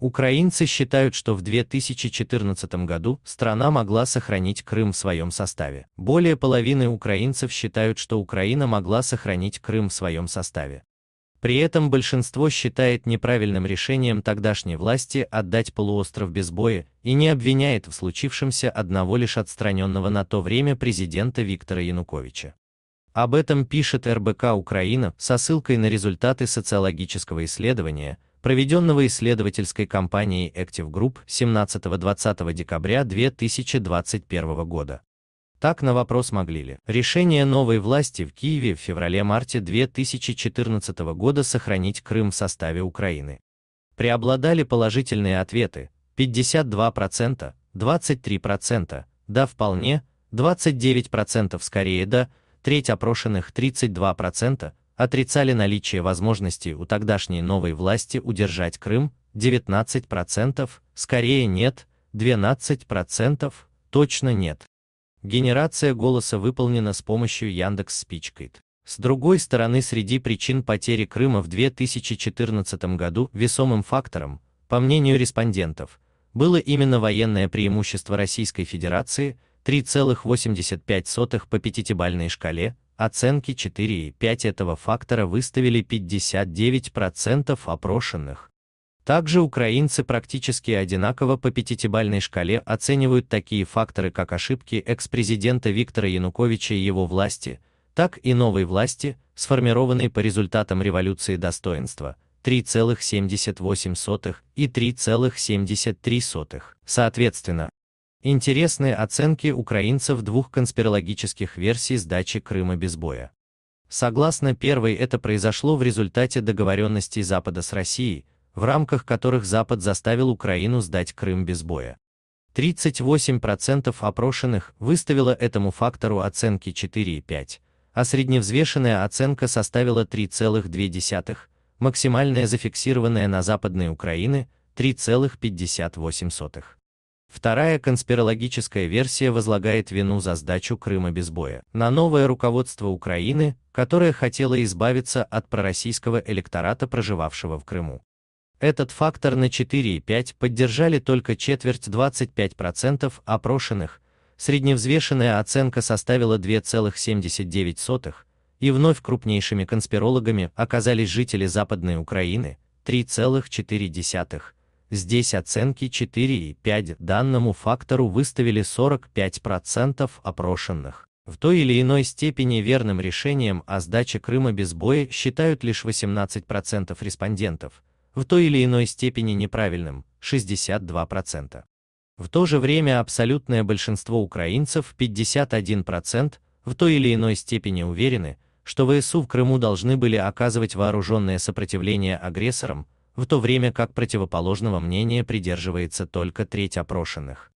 Украинцы считают, что в 2014 году страна могла сохранить Крым в своем составе. Более половины украинцев считают, что Украина могла сохранить Крым в своем составе. При этом большинство считает неправильным решением тогдашней власти отдать полуостров без боя и не обвиняет в случившемся одного лишь отстраненного на то время президента Виктора Януковича. Об этом пишет РБК Украина со ссылкой на результаты социологического исследования – проведенного исследовательской компанией Active Group 17-20 декабря 2021 года. Так на вопрос могли ли решение новой власти в Киеве в феврале-марте 2014 года сохранить Крым в составе Украины. Преобладали положительные ответы 52%, 23%, да вполне, 29% скорее да, треть опрошенных 32%, отрицали наличие возможности у тогдашней новой власти удержать Крым, 19%, скорее нет, 12%, точно нет. Генерация голоса выполнена с помощью Яндекс Спичкайт. С другой стороны, среди причин потери Крыма в 2014 году весомым фактором, по мнению респондентов, было именно военное преимущество Российской Федерации 3,85 по пятибалльной шкале Оценки 4 и 5 этого фактора выставили 59% опрошенных. Также украинцы практически одинаково по пятитебальной шкале оценивают такие факторы, как ошибки экс-президента Виктора Януковича и его власти, так и новой власти, сформированной по результатам революции достоинства 3,78 и 3,73, соответственно. Интересные оценки украинцев двух конспирологических версий сдачи Крыма без боя. Согласно первой, это произошло в результате договоренностей Запада с Россией, в рамках которых Запад заставил Украину сдать Крым без боя. 38% опрошенных выставило этому фактору оценки 4,5, а средневзвешенная оценка составила 3,2, максимальная зафиксированная на Западной Украины 3,58. Вторая конспирологическая версия возлагает вину за сдачу Крыма без боя на новое руководство Украины, которое хотело избавиться от пророссийского электората, проживавшего в Крыму. Этот фактор на 4,5 поддержали только четверть 25% опрошенных, средневзвешенная оценка составила 2,79, и вновь крупнейшими конспирологами оказались жители Западной Украины 3,4 Здесь оценки 4 и 5 данному фактору выставили 45% опрошенных. В той или иной степени верным решением о сдаче Крыма без боя считают лишь 18% респондентов, в той или иной степени неправильным – 62%. В то же время абсолютное большинство украинцев, 51%, в той или иной степени уверены, что ВСУ в Крыму должны были оказывать вооруженное сопротивление агрессорам, в то время как противоположного мнения придерживается только треть опрошенных.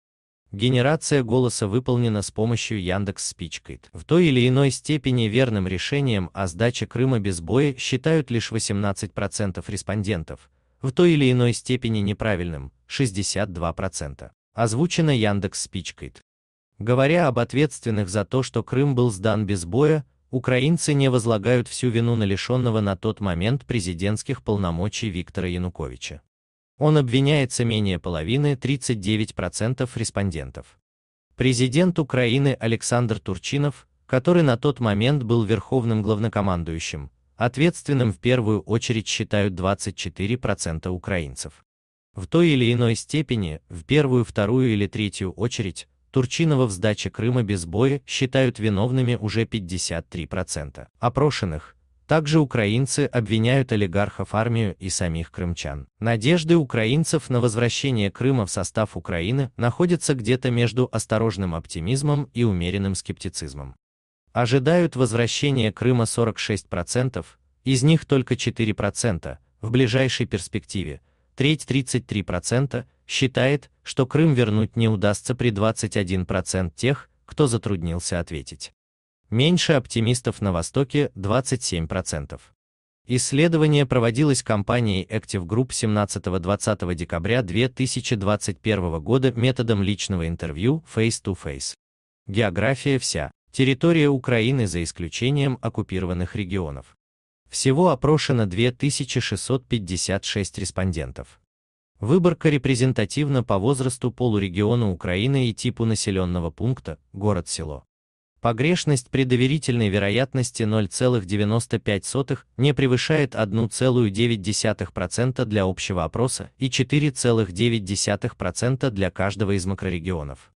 Генерация голоса выполнена с помощью Яндекс Спичкайт. В той или иной степени верным решением о сдаче Крыма без боя считают лишь 18% респондентов, в той или иной степени неправильным 62%. Озвучено Яндекс Спичкайт. Говоря об ответственных за то, что Крым был сдан без боя, украинцы не возлагают всю вину на лишенного на тот момент президентских полномочий Виктора Януковича. Он обвиняется менее половины 39% респондентов. Президент Украины Александр Турчинов, который на тот момент был верховным главнокомандующим, ответственным в первую очередь считают 24% украинцев. В той или иной степени, в первую, вторую или третью очередь, Турчинова в сдаче Крыма без боя считают виновными уже 53%. Опрошенных. Также украинцы обвиняют олигархов армию и самих крымчан. Надежды украинцев на возвращение Крыма в состав Украины находятся где-то между осторожным оптимизмом и умеренным скептицизмом. Ожидают возвращения Крыма 46%, из них только 4% в ближайшей перспективе, треть 33% считает, что Крым вернуть не удастся при 21% тех, кто затруднился ответить. Меньше оптимистов на Востоке 27%. Исследование проводилось компанией Active Group 17-20 декабря 2021 года методом личного интервью face-to-face. География вся, территория Украины за исключением оккупированных регионов. Всего опрошено 2656 респондентов. Выборка репрезентативна по возрасту полурегиона Украины и типу населенного пункта, город-село. Погрешность при доверительной вероятности 0,95 не превышает 1,9% для общего опроса и 4,9% для каждого из макрорегионов.